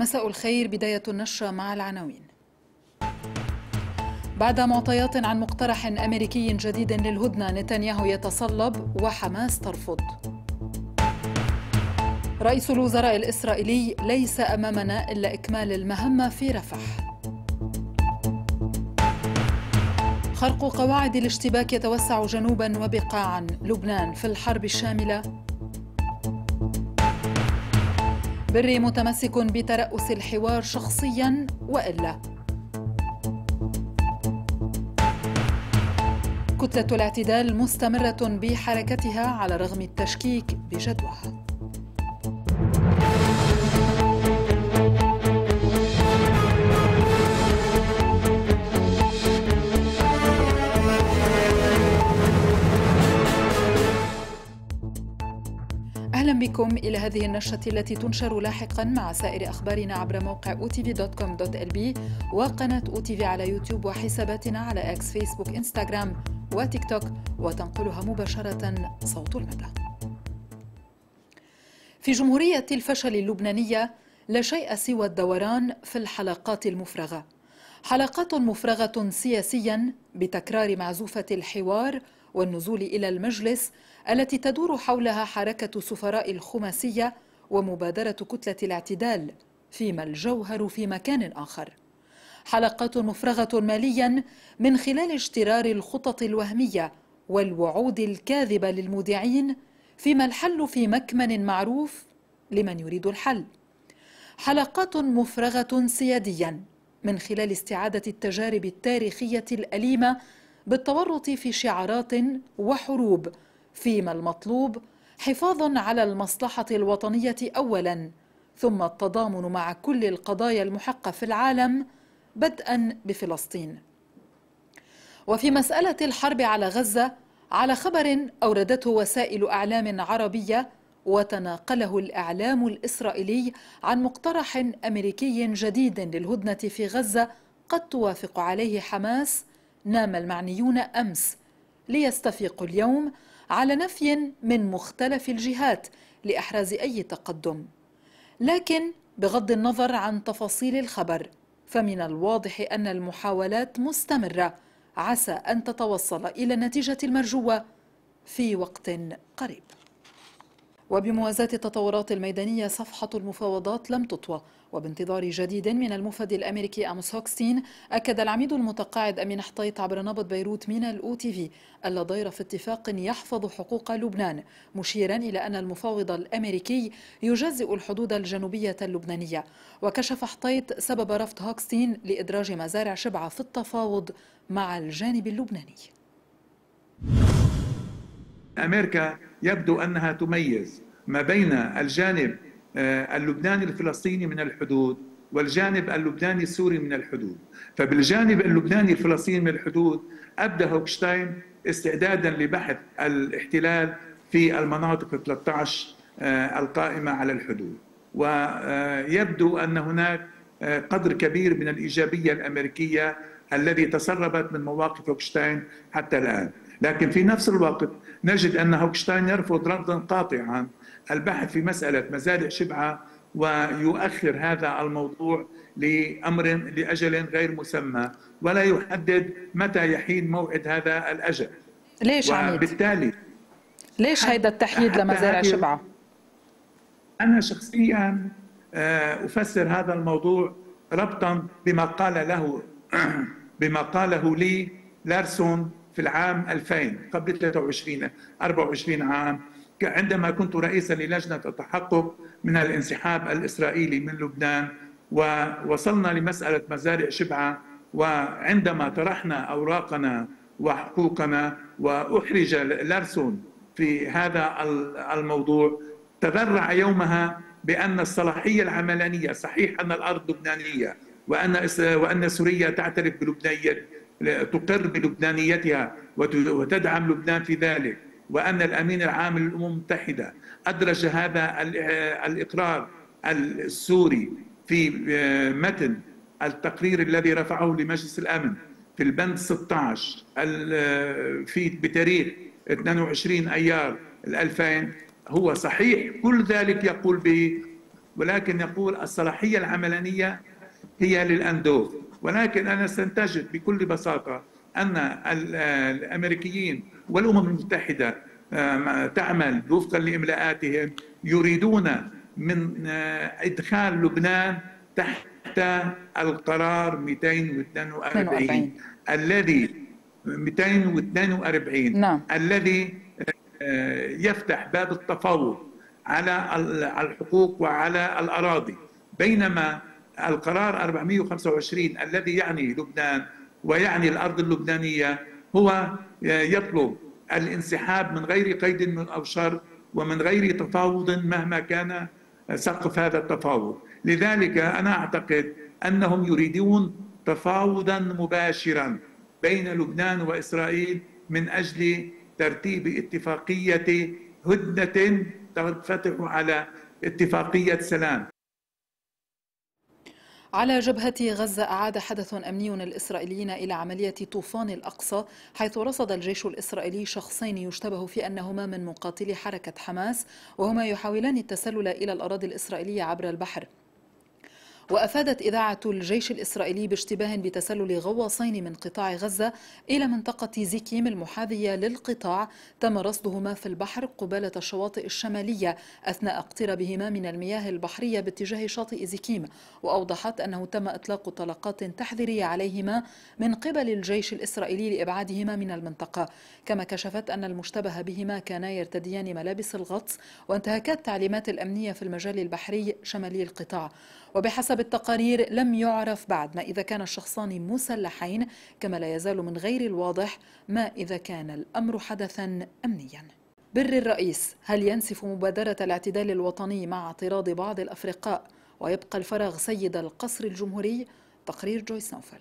مساء الخير بداية النشرة مع العناوين بعد معطيات عن مقترح أمريكي جديد للهدنة نتنياهو يتصلب وحماس ترفض رئيس الوزراء الإسرائيلي ليس أمامنا إلا إكمال المهمة في رفح خرق قواعد الاشتباك يتوسع جنوبا وبقاعا لبنان في الحرب الشاملة بري متمسك بترأس الحوار شخصيا وإلا كتلة الاعتدال مستمرة بحركتها على رغم التشكيك بجدواها بكم إلى هذه النشرة التي تنشر لاحقا مع سائر أخبارنا عبر موقع otv.com.lb وقناة otv على يوتيوب وحساباتنا على اكس فيسبوك انستغرام وتيك توك وتنقلها مباشرة صوت المدى في جمهورية الفشل اللبنانية لا شيء سوى الدوران في الحلقات المفرغة حلقات مفرغة سياسيا بتكرار معزوفة الحوار والنزول إلى المجلس التي تدور حولها حركة سفراء الخماسية ومبادرة كتلة الاعتدال فيما الجوهر في مكان آخر حلقات مفرغة ماليا من خلال اجترار الخطط الوهمية والوعود الكاذبة للمودعين فيما الحل في مكمن معروف لمن يريد الحل حلقات مفرغة سياديا من خلال استعادة التجارب التاريخية الأليمة بالتورط في شعارات وحروب فيما المطلوب حفاظ على المصلحة الوطنية أولاً ثم التضامن مع كل القضايا المحقة في العالم بدءا بفلسطين وفي مسألة الحرب على غزة على خبر أوردته وسائل أعلام عربية وتناقله الإعلام الإسرائيلي عن مقترح أمريكي جديد للهدنة في غزة قد توافق عليه حماس نام المعنيون أمس ليستفيقوا اليوم على نفي من مختلف الجهات لإحراز أي تقدم لكن بغض النظر عن تفاصيل الخبر فمن الواضح أن المحاولات مستمرة عسى أن تتوصل إلى النتيجة المرجوة في وقت قريب وبموازاة التطورات الميدانية صفحة المفاوضات لم تطوى وبانتظار جديد من المفد الأمريكي أموس هوكستين أكد العميد المتقاعد أمين حطيط عبر نبض بيروت من الأو تي في ألا ضير في اتفاق يحفظ حقوق لبنان مشيرا إلى أن المفاوض الأمريكي يجزئ الحدود الجنوبية اللبنانية وكشف حطيط سبب رفض هوكستين لإدراج مزارع شبعة في التفاوض مع الجانب اللبناني امريكا يبدو انها تميز ما بين الجانب آه، اللبناني الفلسطيني من الحدود والجانب اللبناني السوري من الحدود فبالجانب اللبناني الفلسطيني من الحدود ابدى هوكشتاين استعدادا لبحث الاحتلال في المناطق 13 آه، القائمه على الحدود ويبدو آه، ان هناك قدر كبير من الايجابيه الامريكيه الذي تسربت من مواقف هوكشتاين حتى الان لكن في نفس الوقت نجد أن هوكشتاين يرفض رفضا قاطعا البحث في مسألة مزارع شبعة ويؤخر هذا الموضوع لأمر لأجل غير مسمى ولا يحدد متى يحين موعد هذا الأجل ليش وبالتالي وبالتالي ليش هذا التحييد لمزارع شبعة؟ أنا شخصيا آه، أفسر هذا الموضوع ربطا بما قال له بما قاله لي لارسون في العام 2000 قبل 23 24 عام عندما كنت رئيسا للجنة التحقق من الانسحاب الإسرائيلي من لبنان ووصلنا لمسألة مزارع شبعة وعندما طرحنا أوراقنا وحقوقنا وأحرج لارسون في هذا الموضوع تذرع يومها بأن الصلاحية العملانية صحيح أن الأرض لبنانية وأن وأن سوريا تعترف بلبنانية تقر بلبنانيتها وتدعم لبنان في ذلك وأن الأمين العام للأمم المتحدة أدرج هذا الإقرار السوري في آه، متن التقرير الذي رفعه لمجلس الأمن في البند 16 آه، في بتاريخ 22 أيار 2000 هو صحيح كل ذلك يقول به ولكن يقول الصلاحية العملانية هي للأندوف ولكن أنا استنتجت بكل بساطة أن الأمريكيين والأمم المتحدة تعمل وفقا لإملاءاتهم يريدون من آه، إدخال لبنان تحت القرار 242 الذي 242 نعم. الذي آه، يفتح باب التفاوض على الحقوق وعلى الأراضي بينما القرار 425 الذي يعني لبنان ويعني الأرض اللبنانية هو يطلب الانسحاب من غير قيد من أو شرط ومن غير تفاوض مهما كان سقف هذا التفاوض لذلك أنا أعتقد أنهم يريدون تفاوضا مباشرا بين لبنان وإسرائيل من أجل ترتيب اتفاقية هدنة تنفتح على اتفاقية سلام على جبهة غزة أعاد حدث أمني الإسرائيليين إلى عملية طوفان الأقصى حيث رصد الجيش الإسرائيلي شخصين يشتبه في أنهما من مقاتلي حركة حماس وهما يحاولان التسلل إلى الأراضي الإسرائيلية عبر البحر وأفادت إذاعة الجيش الإسرائيلي باشتباه بتسلل غواصين من قطاع غزة إلى منطقة زيكيم المحاذية للقطاع تم رصدهما في البحر قبالة الشواطئ الشمالية أثناء اقترابهما من المياه البحرية باتجاه شاطئ زيكيم وأوضحت أنه تم إطلاق طلقات تحذيرية عليهما من قبل الجيش الإسرائيلي لإبعادهما من المنطقة كما كشفت أن المشتبه بهما كانا يرتديان ملابس الغطس وانتهكات التعليمات الأمنية في المجال البحري شمالي القطاع وبحسب التقارير لم يعرف بعد ما إذا كان الشخصان مسلحين كما لا يزال من غير الواضح ما إذا كان الأمر حدثا أمنيا بر الرئيس هل ينسف مبادرة الاعتدال الوطني مع اعتراض بعض الأفرقاء ويبقى الفراغ سيد القصر الجمهوري تقرير جويس نوفل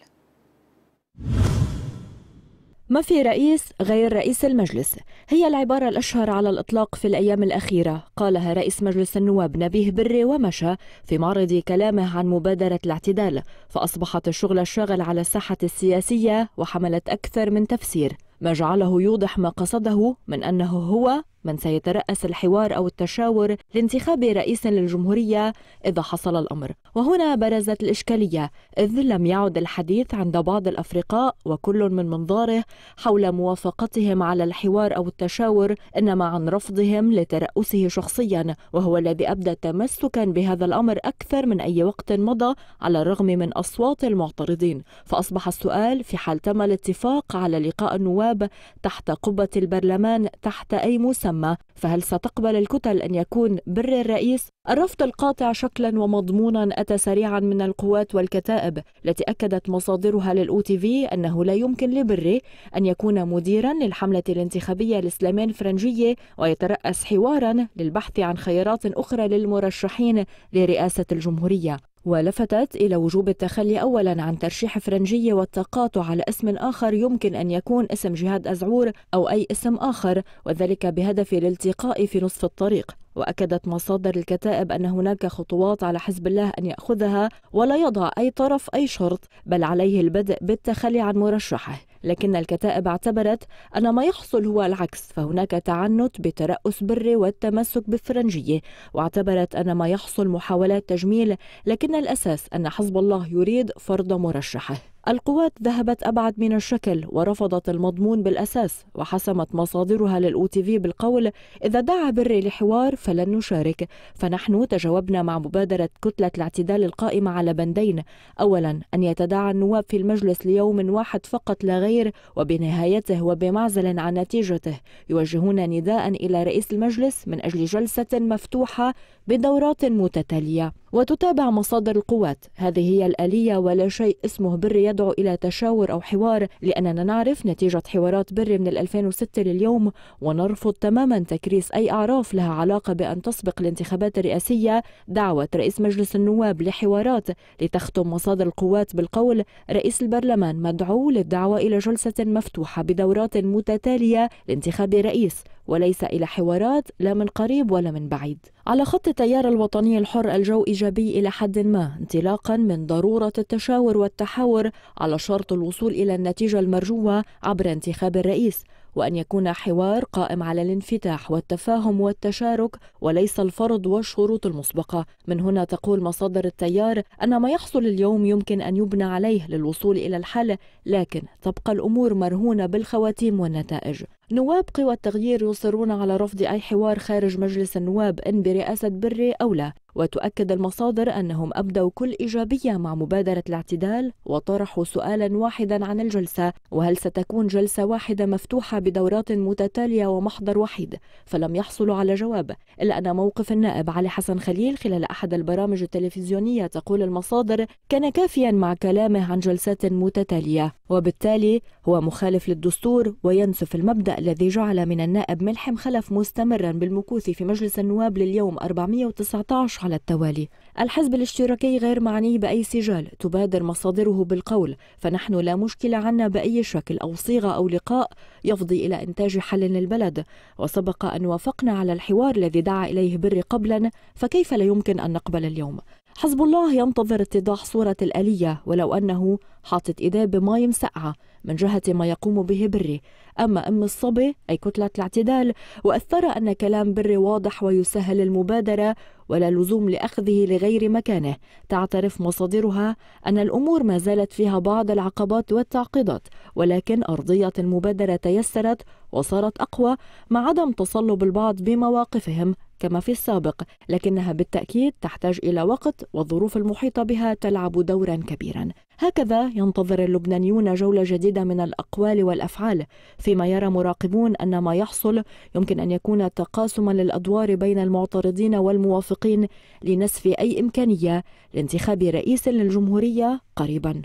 ما في رئيس غير رئيس المجلس هي العبارة الأشهر على الإطلاق في الأيام الأخيرة قالها رئيس مجلس النواب نبيه بري ومشى في معرض كلامه عن مبادرة الاعتدال فأصبحت الشغل الشاغل على الساحة السياسية وحملت أكثر من تفسير ما جعله يوضح ما قصده من أنه هو من سيترأس الحوار أو التشاور لانتخاب رئيس للجمهورية إذا حصل الأمر وهنا برزت الإشكالية إذ لم يعد الحديث عند بعض الأفرقاء وكل من منظاره حول موافقتهم على الحوار أو التشاور إنما عن رفضهم لترأسه شخصيا وهو الذي أبدى تمسكا بهذا الأمر أكثر من أي وقت مضى على الرغم من أصوات المعترضين فأصبح السؤال في حال تم الاتفاق على لقاء النواب تحت قبة البرلمان تحت أي مسمى المسمى فهل ستقبل الكتل أن يكون بر الرئيس؟ الرفض القاطع شكلا ومضمونا أتى سريعا من القوات والكتائب التي أكدت مصادرها للأو تي في أنه لا يمكن لبري أن يكون مديرا للحملة الانتخابية لسليمان فرنجية ويترأس حوارا للبحث عن خيارات أخرى للمرشحين لرئاسة الجمهورية ولفتت إلى وجوب التخلي أولا عن ترشيح فرنجية والتقاطع على اسم آخر يمكن أن يكون اسم جهاد أزعور أو أي اسم آخر وذلك بهدف الالتقاء في نصف الطريق وأكدت مصادر الكتائب أن هناك خطوات على حزب الله أن يأخذها ولا يضع أي طرف أي شرط بل عليه البدء بالتخلي عن مرشحه لكن الكتائب اعتبرت أن ما يحصل هو العكس فهناك تعنت بترأس بري والتمسك بالفرنجية واعتبرت أن ما يحصل محاولات تجميل لكن الأساس أن حزب الله يريد فرض مرشحه القوات ذهبت أبعد من الشكل ورفضت المضمون بالأساس وحسمت مصادرها في بالقول إذا دعا بري لحوار فلن نشارك فنحن تجاوبنا مع مبادرة كتلة الاعتدال القائمة على بندين أولا أن يتداعى النواب في المجلس ليوم واحد فقط لا غير وبنهايته وبمعزل عن نتيجته يوجهون نداء إلى رئيس المجلس من أجل جلسة مفتوحة بدورات متتالية وتتابع مصادر القوات هذه هي الآلية ولا شيء اسمه بر يدعو إلى تشاور أو حوار لأننا نعرف نتيجة حوارات بر من 2006 لليوم ونرفض تماما تكريس أي أعراف لها علاقة بأن تسبق الانتخابات الرئاسية دعوة رئيس مجلس النواب لحوارات لتختم مصادر القوات بالقول رئيس البرلمان مدعو للدعوة إلى جلسة مفتوحة بدورات متتالية لانتخاب رئيس وليس إلى حوارات لا من قريب ولا من بعيد على خط التيار الوطني الحر الجو إيجابي إلى حد ما انطلاقا من ضرورة التشاور والتحاور على شرط الوصول إلى النتيجة المرجوة عبر انتخاب الرئيس وأن يكون حوار قائم على الانفتاح والتفاهم والتشارك وليس الفرض والشروط المسبقة من هنا تقول مصادر التيار أن ما يحصل اليوم يمكن أن يبنى عليه للوصول إلى الحل لكن تبقى الأمور مرهونة بالخواتيم والنتائج نواب قوى التغيير يصرون على رفض أي حوار خارج مجلس النواب إن برئاسة بري أو لا وتؤكد المصادر أنهم أبدوا كل إيجابية مع مبادرة الاعتدال وطرحوا سؤالا واحدا عن الجلسة وهل ستكون جلسة واحدة مفتوحة بدورات متتالية ومحضر وحيد فلم يحصلوا على جواب إلا أن موقف النائب علي حسن خليل خلال أحد البرامج التلفزيونية تقول المصادر كان كافيا مع كلامه عن جلسات متتالية وبالتالي هو مخالف للدستور وينسف المبدأ الذي جعل من النائب ملحم خلف مستمرا بالمكوث في مجلس النواب لليوم 419 على التوالي الحزب الاشتراكي غير معني بأي سجال تبادر مصادره بالقول فنحن لا مشكلة عنا بأي شكل أو صيغة أو لقاء يفضي إلى إنتاج حل للبلد وسبق أن وافقنا على الحوار الذي دعا إليه بر قبلا فكيف لا يمكن أن نقبل اليوم حزب الله ينتظر اتضاح صورة الآلية ولو أنه حاطط إيديه بماي مسقعة من جهة ما يقوم به بري أما أم الصبي أي كتلة الاعتدال وأثر أن كلام بري واضح ويسهل المبادرة ولا لزوم لأخذه لغير مكانه تعترف مصادرها أن الأمور ما زالت فيها بعض العقبات والتعقيدات ولكن أرضية المبادرة تيسرت وصارت أقوى مع عدم تصلب البعض بمواقفهم كما في السابق لكنها بالتأكيد تحتاج إلى وقت والظروف المحيطة بها تلعب دورا كبيرا هكذا ينتظر اللبنانيون جولة جديدة من الأقوال والأفعال فيما يرى مراقبون أن ما يحصل يمكن أن يكون تقاسما للأدوار بين المعترضين والموافقين لنسف أي إمكانية لانتخاب رئيس للجمهورية قريبا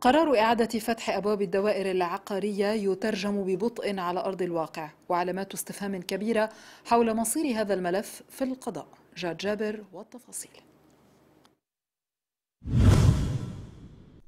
قرار إعادة فتح أبواب الدوائر العقارية يترجم ببطء على أرض الواقع وعلامات استفهام كبيرة حول مصير هذا الملف في القضاء جاد جابر والتفاصيل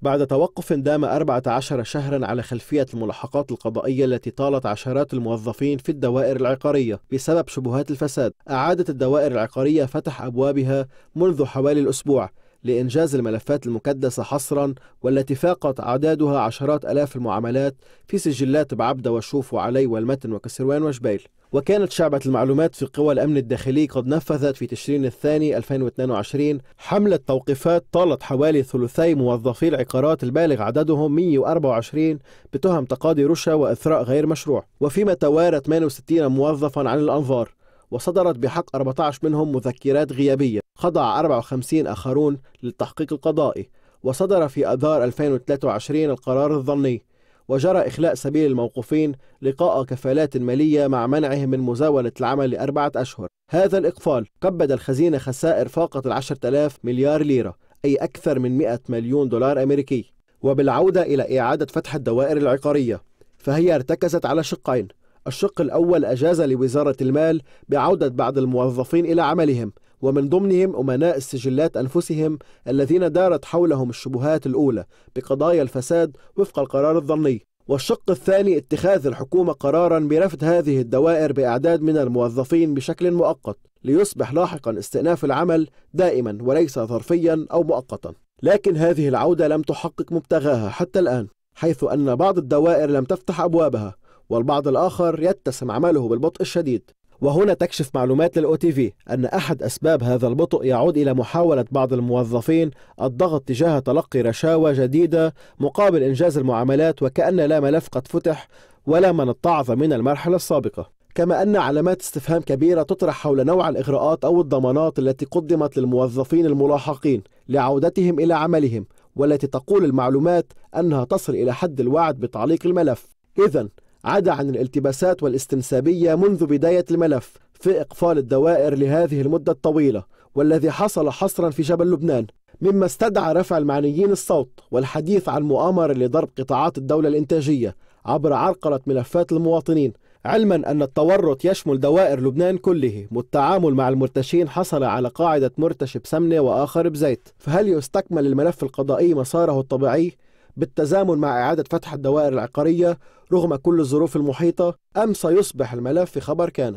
بعد توقف دام 14 شهرا على خلفية الملاحقات القضائية التي طالت عشرات الموظفين في الدوائر العقارية بسبب شبهات الفساد أعادت الدوائر العقارية فتح أبوابها منذ حوالي الأسبوع لإنجاز الملفات المكدسة حصرا والتي فاقت أعدادها عشرات ألاف المعاملات في سجلات بعبدة وشوف وعلي والمتن وكسروان وشبيل وكانت شعبة المعلومات في قوى الأمن الداخلي قد نفذت في تشرين الثاني 2022 حملة توقيفات طالت حوالي ثلثي موظفي العقارات البالغ عددهم 124 بتهم تقاضي رشا وإثراء غير مشروع وفيما توارى 68 موظفا عن الأنظار وصدرت بحق 14 منهم مذكرات غيابية خضع 54 آخرون للتحقيق القضائي وصدر في أذار 2023 القرار الظني وجرى إخلاء سبيل الموقوفين لقاء كفالات مالية مع منعهم من مزاولة العمل لأربعة أشهر هذا الإقفال كبد الخزينة خسائر فاقت العشرة آلاف مليار ليرة أي أكثر من 100 مليون دولار أمريكي وبالعودة إلى إعادة فتح الدوائر العقارية فهي ارتكزت على شقين الشق الأول أجاز لوزارة المال بعودة بعض الموظفين إلى عملهم ومن ضمنهم أمناء السجلات أنفسهم الذين دارت حولهم الشبهات الأولى بقضايا الفساد وفق القرار الظني والشق الثاني اتخاذ الحكومة قرارا برفض هذه الدوائر بأعداد من الموظفين بشكل مؤقت ليصبح لاحقا استئناف العمل دائما وليس ظرفيا أو مؤقتا لكن هذه العودة لم تحقق مبتغاها حتى الآن حيث أن بعض الدوائر لم تفتح أبوابها والبعض الآخر يتسم عمله بالبطء الشديد وهنا تكشف معلومات للأو تي في أن أحد أسباب هذا البطء يعود إلى محاولة بعض الموظفين الضغط تجاه تلقي رشاوى جديدة مقابل إنجاز المعاملات وكأن لا ملف قد فتح ولا من اتعظ من المرحلة السابقة كما أن علامات استفهام كبيرة تطرح حول نوع الإغراءات أو الضمانات التي قدمت للموظفين الملاحقين لعودتهم إلى عملهم والتي تقول المعلومات أنها تصل إلى حد الوعد بتعليق الملف إذا عدا عن الالتباسات والاستنسابية منذ بداية الملف في إقفال الدوائر لهذه المدة الطويلة والذي حصل حصرا في جبل لبنان مما استدعى رفع المعنيين الصوت والحديث عن مؤامرة لضرب قطاعات الدولة الإنتاجية عبر عرقلة ملفات المواطنين علما أن التورط يشمل دوائر لبنان كله والتعامل مع المرتشين حصل على قاعدة مرتش بسمنة وآخر بزيت فهل يستكمل الملف القضائي مساره الطبيعي بالتزامن مع إعادة فتح الدوائر العقارية رغم كل الظروف المحيطة أم سيصبح الملف في خبر كان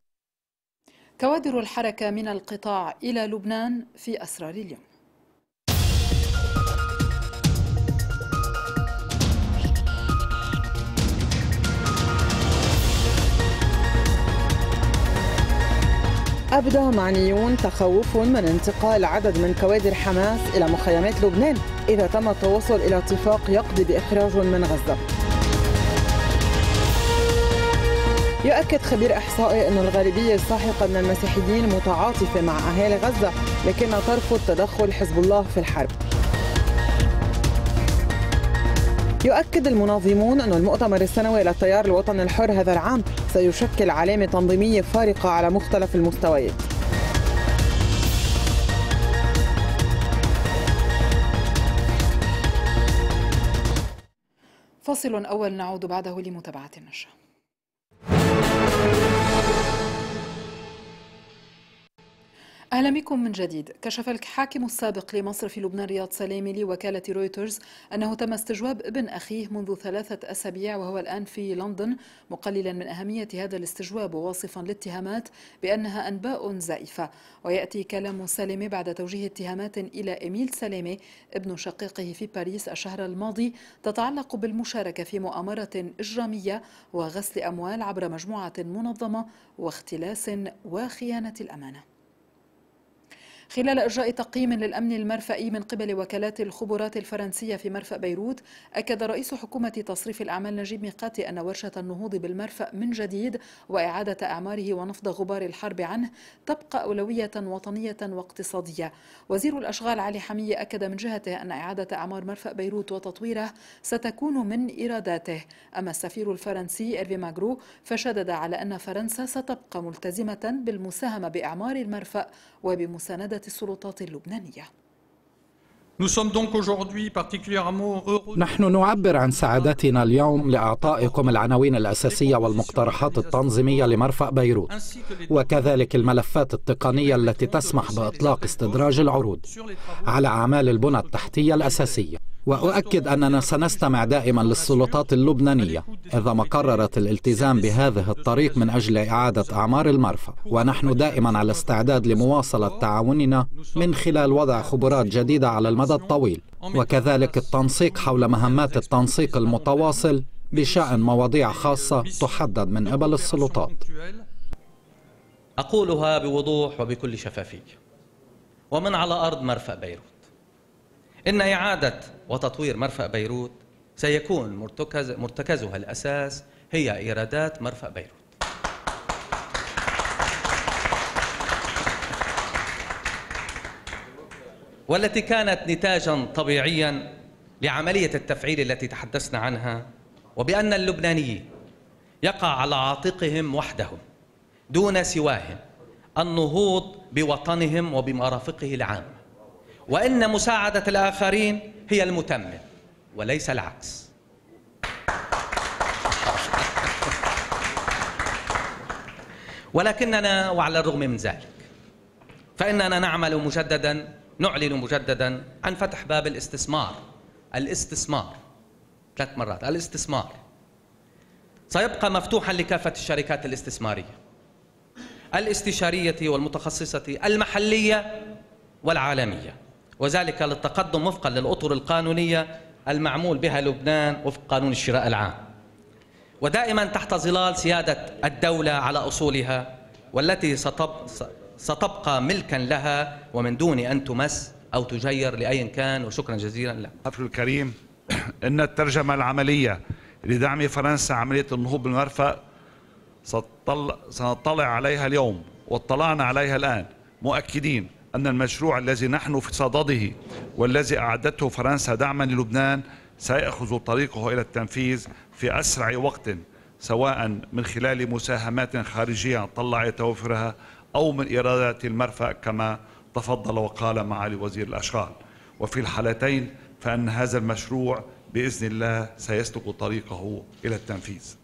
كوادر الحركة من القطاع إلى لبنان في أسرار اليوم أبدى معنيون تخوفهم من انتقال عدد من كوادر حماس إلى مخيمات لبنان إذا تم التوصل إلى اتفاق يقضي بإخراجهم من غزة يؤكد خبير احصائي ان الغالبيه الساحقه من المسيحيين متعاطفه مع اهالي غزه لكنها ترفض تدخل حزب الله في الحرب. يؤكد المنظمون أن المؤتمر السنوي للتيار الوطني الحر هذا العام سيشكل علامة تنظيمية فارقة على مختلف المستويات فصل أول نعود بعده لمتابعة النشرة أهلا بكم من جديد كشف الحاكم السابق لمصر في لبنان رياض سلامي لوكالة رويترز أنه تم استجواب ابن أخيه منذ ثلاثة أسابيع وهو الآن في لندن مقللا من أهمية هذا الاستجواب وواصفا الاتهامات بأنها أنباء زائفة ويأتي كلام سليمي بعد توجيه اتهامات إلى إميل سلامي ابن شقيقه في باريس الشهر الماضي تتعلق بالمشاركة في مؤامرة إجرامية وغسل أموال عبر مجموعة منظمة واختلاس وخيانة الأمانة خلال إجراء تقييم للأمن المرفئي من قبل وكالات الخبرات الفرنسية في مرفأ بيروت أكد رئيس حكومة تصريف الأعمال نجيب ميقاتي أن ورشة النهوض بالمرفأ من جديد وإعادة أعماره ونفض غبار الحرب عنه تبقى أولوية وطنية واقتصادية وزير الأشغال علي حمية أكد من جهته أن إعادة أعمار مرفأ بيروت وتطويره ستكون من إيراداته أما السفير الفرنسي إيرفي ماغرو فشدد على أن فرنسا ستبقى ملتزمة بالمساهمة بإعمار المرفأ وبمساندة السلطات اللبنانية نحن نعبر عن سعادتنا اليوم لإعطائكم العناوين الأساسية والمقترحات التنظيمية لمرفأ بيروت وكذلك الملفات التقنية التي تسمح بإطلاق استدراج العروض على أعمال البنى التحتية الأساسية واؤكد اننا سنستمع دائما للسلطات اللبنانيه اذا ما قررت الالتزام بهذه الطريق من اجل اعاده اعمار المرفأ ونحن دائما على استعداد لمواصله تعاوننا من خلال وضع خبرات جديده على المدى الطويل وكذلك التنسيق حول مهمات التنسيق المتواصل بشان مواضيع خاصه تحدد من قبل السلطات اقولها بوضوح وبكل شفافيه ومن على ارض مرفأ بيروت ان اعاده وتطوير مرفأ بيروت سيكون مرتكز مرتكزها الأساس هي إيرادات مرفأ بيروت والتي كانت نتاجا طبيعيا لعملية التفعيل التي تحدثنا عنها وبأن اللبنانيين يقع على عاتقهم وحدهم دون سواهم النهوض بوطنهم وبمرافقه العامة وإن مساعدة الآخرين هي المتمم وليس العكس ولكننا وعلى الرغم من ذلك فإننا نعمل مجددا نعلن مجددا عن فتح باب الاستثمار الاستثمار ثلاث مرات الاستثمار سيبقى مفتوحا لكافة الشركات الاستثمارية الاستشارية والمتخصصة المحلية والعالمية وذلك للتقدم وفقا للأطر القانونية المعمول بها لبنان وفق قانون الشراء العام ودائما تحت ظلال سيادة الدولة على أصولها والتي ستبقى ملكا لها ومن دون أن تمس أو تجير لأي كان وشكرا جزيلا لك حفل الكريم إن الترجمة العملية لدعم فرنسا عملية النهوض بالمرفأ سنطلع عليها اليوم واطلعنا عليها الآن مؤكدين أن المشروع الذي نحن في صدده والذي أعدته فرنسا دعما للبنان سيأخذ طريقه إلى التنفيذ في أسرع وقت سواء من خلال مساهمات خارجية طلع توفرها أو من إرادة المرفأ كما تفضل وقال معالي وزير الأشغال وفي الحالتين فأن هذا المشروع بإذن الله سيسلك طريقه إلى التنفيذ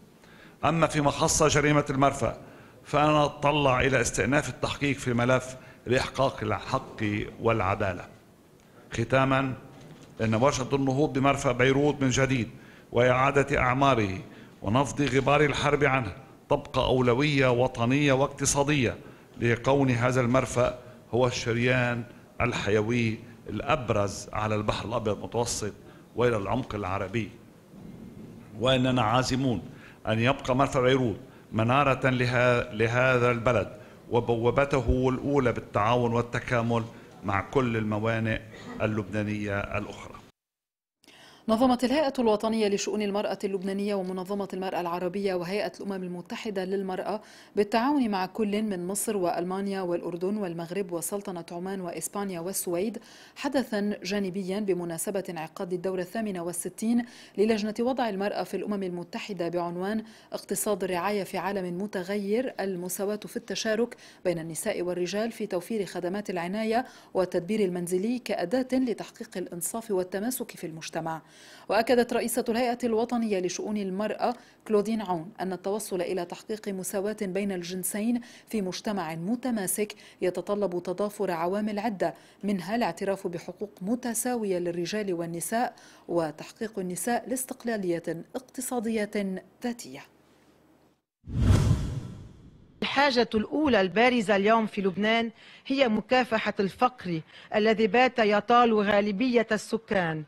أما فيما خص جريمة المرفأ فأنا أطلع إلى استئناف التحقيق في الملف لإحقاق الحق والعدالة ختاما أن ورشة النهوض بمرفأ بيروت من جديد وإعادة أعماره ونفض غبار الحرب عنه تبقى أولوية وطنية واقتصادية لكون هذا المرفأ هو الشريان الحيوي الأبرز على البحر الأبيض المتوسط وإلى العمق العربي وإننا عازمون أن يبقى مرفأ بيروت منارة لهذا البلد وبوابته الأولى بالتعاون والتكامل مع كل الموانئ اللبنانية الأخرى نظمت الهيئة الوطنية لشؤون المرأة اللبنانية ومنظمة المرأة العربية وهيئة الأمم المتحدة للمرأة بالتعاون مع كل من مصر وألمانيا والأردن والمغرب وسلطنة عمان وإسبانيا والسويد حدثا جانبيا بمناسبة انعقاد الدورة الثامنة والستين للجنة وضع المرأة في الأمم المتحدة بعنوان اقتصاد الرعاية في عالم متغير المساواة في التشارك بين النساء والرجال في توفير خدمات العناية والتدبير المنزلي كأداة لتحقيق الإنصاف والتماسك في المجتمع وأكدت رئيسة الهيئة الوطنية لشؤون المرأة كلودين عون أن التوصل إلى تحقيق مساواة بين الجنسين في مجتمع متماسك يتطلب تضافر عوامل عدة منها الاعتراف بحقوق متساوية للرجال والنساء وتحقيق النساء لاستقلالية اقتصادية ذاتية الحاجة الأولى البارزة اليوم في لبنان هي مكافحة الفقر الذي بات يطال غالبية السكان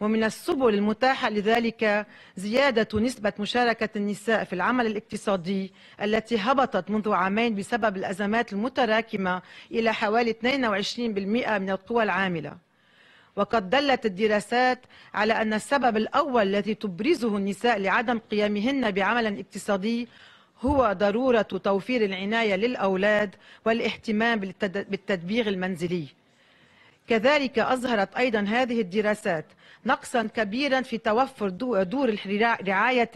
ومن السبل المتاحة لذلك زيادة نسبة مشاركة النساء في العمل الاقتصادي التي هبطت منذ عامين بسبب الأزمات المتراكمة إلى حوالي 22% من القوى العاملة وقد دلت الدراسات على أن السبب الأول الذي تبرزه النساء لعدم قيامهن بعمل اقتصادي هو ضرورة توفير العناية للأولاد والاهتمام بالتدبيغ المنزلي كذلك أظهرت أيضا هذه الدراسات نقصا كبيرا في توفر دور رعاية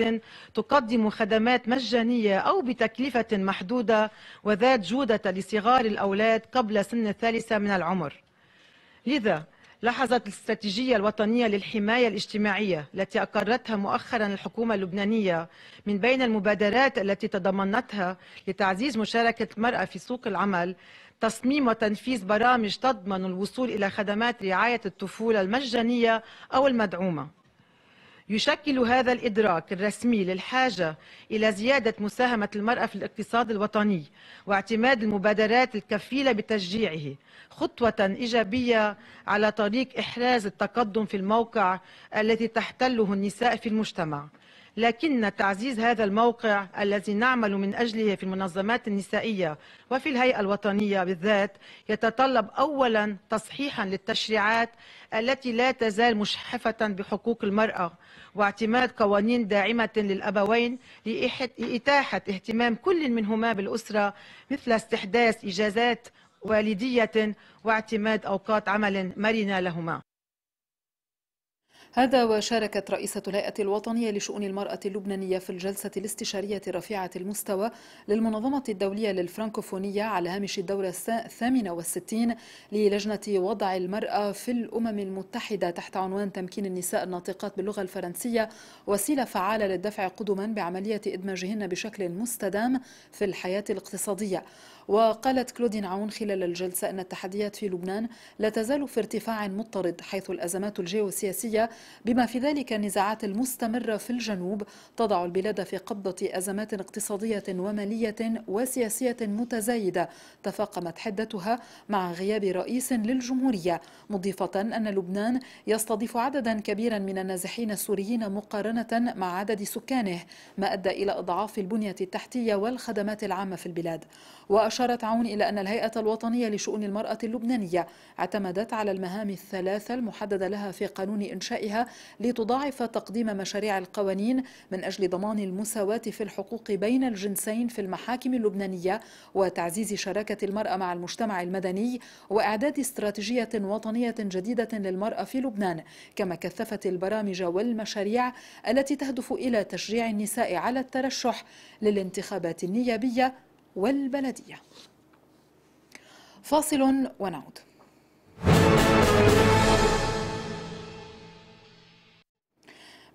تقدم خدمات مجانية أو بتكلفة محدودة وذات جودة لصغار الأولاد قبل سن الثالثة من العمر لذا لاحظت الاستراتيجية الوطنية للحماية الاجتماعية التي أقرتها مؤخرا الحكومة اللبنانية من بين المبادرات التي تضمنتها لتعزيز مشاركة المرأة في سوق العمل تصميم وتنفيذ برامج تضمن الوصول إلى خدمات رعاية الطفولة المجانية أو المدعومة يشكل هذا الإدراك الرسمي للحاجة إلى زيادة مساهمة المرأة في الاقتصاد الوطني واعتماد المبادرات الكفيلة بتشجيعه خطوة إيجابية على طريق إحراز التقدم في الموقع الذي تحتله النساء في المجتمع لكن تعزيز هذا الموقع الذي نعمل من أجله في المنظمات النسائية وفي الهيئة الوطنية بالذات يتطلب أولا تصحيحا للتشريعات التي لا تزال مشحفة بحقوق المرأة واعتماد قوانين داعمة للأبوين لإتاحة اهتمام كل منهما بالأسرة مثل استحداث إجازات والدية واعتماد أوقات عمل مرنة لهما هذا وشاركت رئيسة الهيئة الوطنية لشؤون المرأة اللبنانية في الجلسة الاستشارية رفيعة المستوى للمنظمة الدولية للفرنكوفونية على هامش الدورة الثامنة والستين للجنة وضع المرأة في الأمم المتحدة تحت عنوان تمكين النساء الناطقات باللغة الفرنسية وسيلة فعالة للدفع قدما بعملية إدماجهن بشكل مستدام في الحياة الاقتصادية وقالت كلودين عون خلال الجلسة أن التحديات في لبنان لا تزال في ارتفاع مضطرد حيث الأزمات الجيوسياسية بما في ذلك النزاعات المستمرة في الجنوب تضع البلاد في قبضة أزمات اقتصادية ومالية وسياسية متزايدة تفاقمت حدتها مع غياب رئيس للجمهورية مضيفة أن لبنان يستضيف عددا كبيرا من النازحين السوريين مقارنة مع عدد سكانه ما أدى إلى إضعاف البنية التحتية والخدمات العامة في البلاد وأشار أشارت عون إلى أن الهيئة الوطنية لشؤون المرأة اللبنانية اعتمدت على المهام الثلاثة المحددة لها في قانون إنشائها لتضاعف تقديم مشاريع القوانين من أجل ضمان المساواة في الحقوق بين الجنسين في المحاكم اللبنانية وتعزيز شراكة المرأة مع المجتمع المدني وإعداد استراتيجية وطنية جديدة للمرأة في لبنان كما كثفت البرامج والمشاريع التي تهدف إلى تشجيع النساء على الترشح للانتخابات النيابية والبلدية فاصل ونعود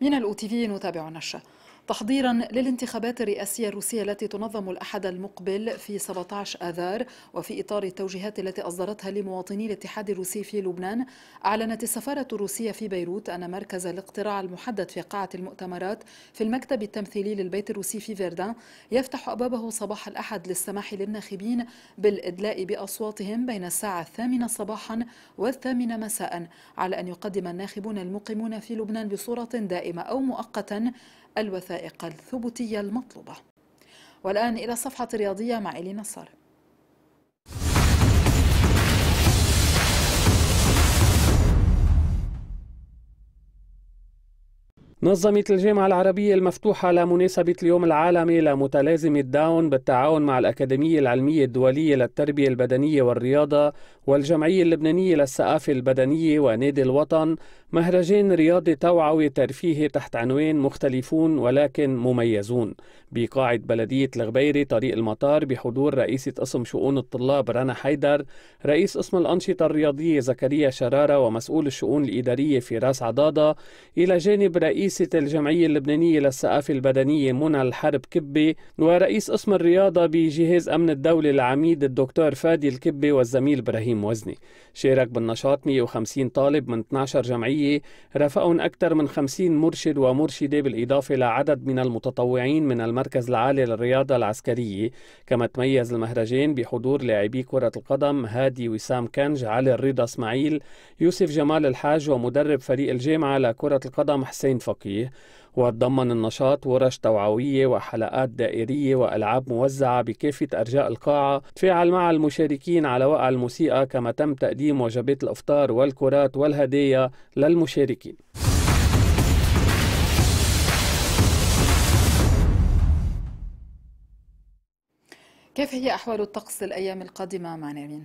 من الأو تي في نتابع النشرة تحضيرا للانتخابات الرئاسية الروسية التي تنظم الأحد المقبل في 17 آذار وفي إطار التوجيهات التي أصدرتها لمواطني الاتحاد الروسي في لبنان أعلنت السفارة الروسية في بيروت أن مركز الاقتراع المحدد في قاعة المؤتمرات في المكتب التمثيلي للبيت الروسي في فيردان يفتح أبوابه صباح الأحد للسماح للناخبين بالإدلاء بأصواتهم بين الساعة الثامنة صباحا والثامنة مساء على أن يقدم الناخبون المقيمون في لبنان بصورة دائمة أو مؤقتا الوثائق الثبوتية المطلوبة والآن إلى صفحة رياضية مع إلينا الصارم نظمت الجامعة العربية المفتوحة لمناسبة اليوم العالمي لمتلازمة داون بالتعاون مع الأكاديمية العلمية الدولية للتربية البدنية والرياضة والجمعية اللبنانية للثقافة البدنية ونادي الوطن مهرجان رياضي توعوي ترفيهي تحت عنوان مختلفون ولكن مميزون بقاعة بلدية الغبيرة طريق المطار بحضور رئيسة قسم شؤون الطلاب رنا حيدر رئيس قسم الأنشطة الرياضية زكريا شرارة ومسؤول الشؤون الإدارية فراس عضادة إلى جانب رئيس رئيسة الجمعية اللبنانية للثقافة البدنية منى الحرب كبة ورئيس قسم الرياضة بجهاز أمن الدولة العميد الدكتور فادي الكبة والزميل إبراهيم وزني شارك بالنشاط 150 طالب من 12 جمعية رافقهم أكثر من 50 مرشد ومرشدة بالإضافة لعدد من المتطوعين من المركز العالي للرياضة العسكرية كما تميز المهرجان بحضور لاعبي كرة القدم هادي وسام كنج علي الرضا اسماعيل يوسف جمال الحاج ومدرب فريق الجامعة لكرة القدم حسين فقي التركي وتضمن النشاط ورش توعوية وحلقات دائرية وألعاب موزعة بكافة أرجاء القاعة تفاعل مع المشاركين على وقع الموسيقى كما تم تقديم وجبات الإفطار والكرات والهدايا للمشاركين كيف هي أحوال الطقس الأيام القادمة مع نارين؟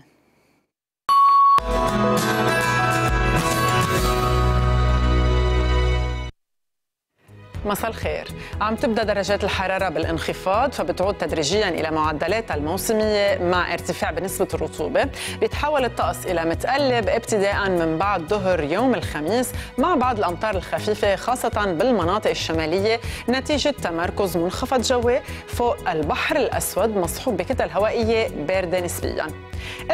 مساء الخير عم تبدا درجات الحراره بالانخفاض فبتعود تدريجيا الى معدلاتها الموسميه مع ارتفاع بنسبه الرطوبه بيتحول الطقس الى متقلب ابتداء من بعد ظهر يوم الخميس مع بعض الامطار الخفيفه خاصه بالمناطق الشماليه نتيجه تمركز منخفض جوي فوق البحر الاسود مصحوب بكتل هوائيه بارده نسبيا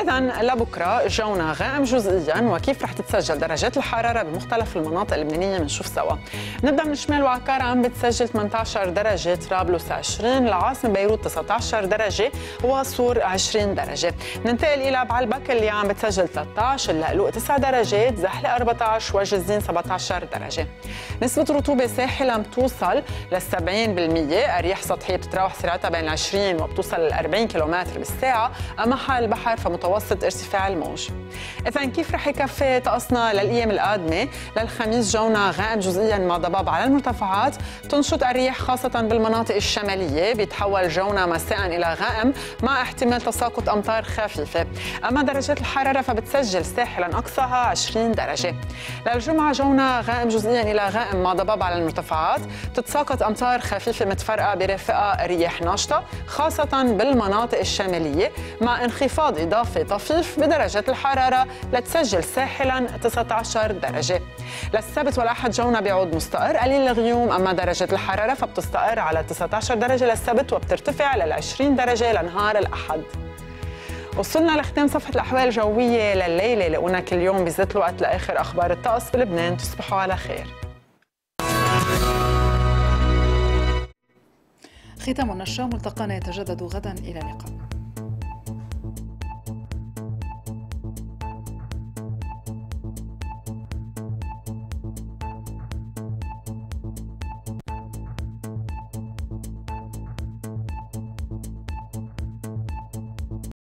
اذا لبكره جونا غائم جزئيا وكيف رح تتسجل درجات الحراره بمختلف المناطق اللبنانيه بنشوف سوا نبدا من الشمال وعكا أنقرة عم بتسجل 18 درجة طرابلس 20 العاصمة بيروت 19 درجة وصور 20 درجة ننتقل إلى بعلبك اللي عم بتسجل 13 اللؤلؤ 9 درجات زحلة 14 وجزين 17 درجة نسبة رطوبة ساحلة عم توصل لل 70% أريح سطحية بتتراوح سرعتها بين 20 وبتوصل لل 40 كيلومتر بالساعة أما حال البحر فمتوسط ارتفاع الموج إذا كيف رح يكفي طقسنا للأيام القادمة للخميس جونا غائم جزئيا مع ضباب على المرتفعات الساعات تنشط الرياح خاصة بالمناطق الشمالية بيتحول جونا مساء إلى غائم مع احتمال تساقط أمطار خفيفة أما درجات الحرارة فبتسجل ساحلا أقصاها 20 درجة للجمعة جونا غائم جزئيا إلى غائم مع ضباب على المرتفعات تتساقط أمطار خفيفة متفرقة برافقها رياح ناشطة خاصة بالمناطق الشمالية مع انخفاض إضافي طفيف بدرجات الحرارة لتسجل ساحلا 19 درجة للسبت والأحد جونا بيعود مستقر قليل الغيوم أما درجة الحرارة فبتستقر على 19 درجة للسبت وبترتفع لل 20 درجة لنهار الأحد وصلنا لختام صفحة الأحوال الجوية لليلة كل يوم بذات الوقت لآخر أخبار الطقس بلبنان تصبحوا على خير ختام النشرة ملتقانا يتجدد غدا إلى اللقاء